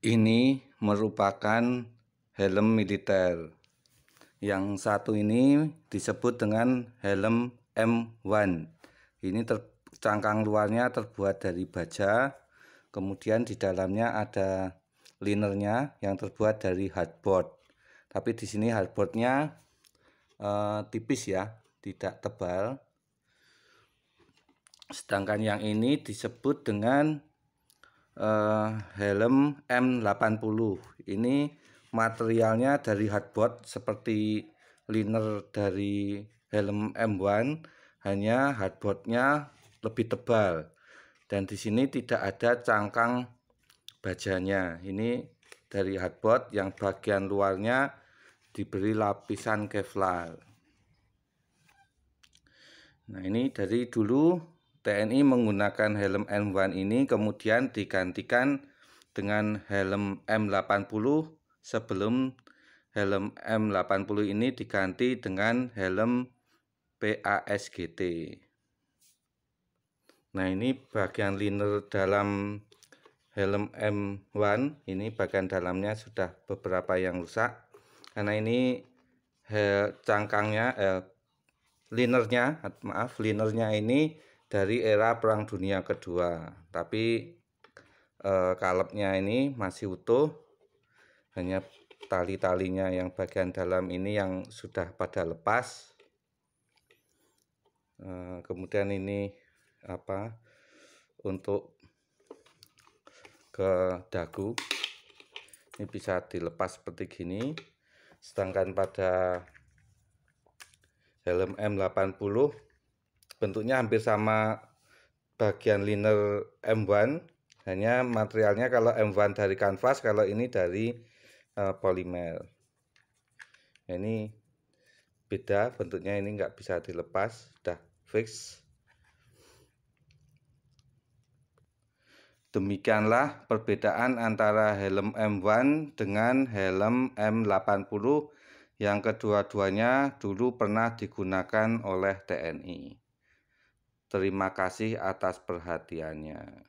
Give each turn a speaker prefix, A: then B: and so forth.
A: ini merupakan helm militer. Yang satu ini disebut dengan helm M1. Ini ter, cangkang luarnya terbuat dari baja, kemudian di dalamnya ada linernya yang terbuat dari hardboard. Tapi di sini hardboardnya eh, tipis ya, tidak tebal. Sedangkan yang ini disebut dengan uh, helm M80 ini materialnya dari hardboard seperti liner dari helm M1 hanya hardboardnya lebih tebal dan di sini tidak ada cangkang bajanya ini dari hardboard yang bagian luarnya diberi lapisan kevlar nah ini dari dulu TNI menggunakan helm M1 ini kemudian digantikan dengan helm M80 sebelum helm M80 ini diganti dengan helm PASGT. Nah, ini bagian liner dalam helm M1 ini bagian dalamnya sudah beberapa yang rusak karena ini cangkangnya eh, linernya maaf linernya ini dari era Perang Dunia Kedua, tapi e, eh, kalepnya ini masih utuh, hanya tali-talinya yang bagian dalam ini yang sudah pada lepas. E, kemudian ini apa untuk ke dagu ini bisa dilepas seperti gini sedangkan pada helm M80 bentuknya hampir sama bagian liner M1 hanya materialnya kalau M1 dari kanvas kalau ini dari uh, eh, polimer ini beda bentuknya ini nggak bisa dilepas sudah fix demikianlah perbedaan antara helm M1 dengan helm M80 yang kedua-duanya dulu pernah digunakan oleh TNI Terima kasih atas perhatiannya.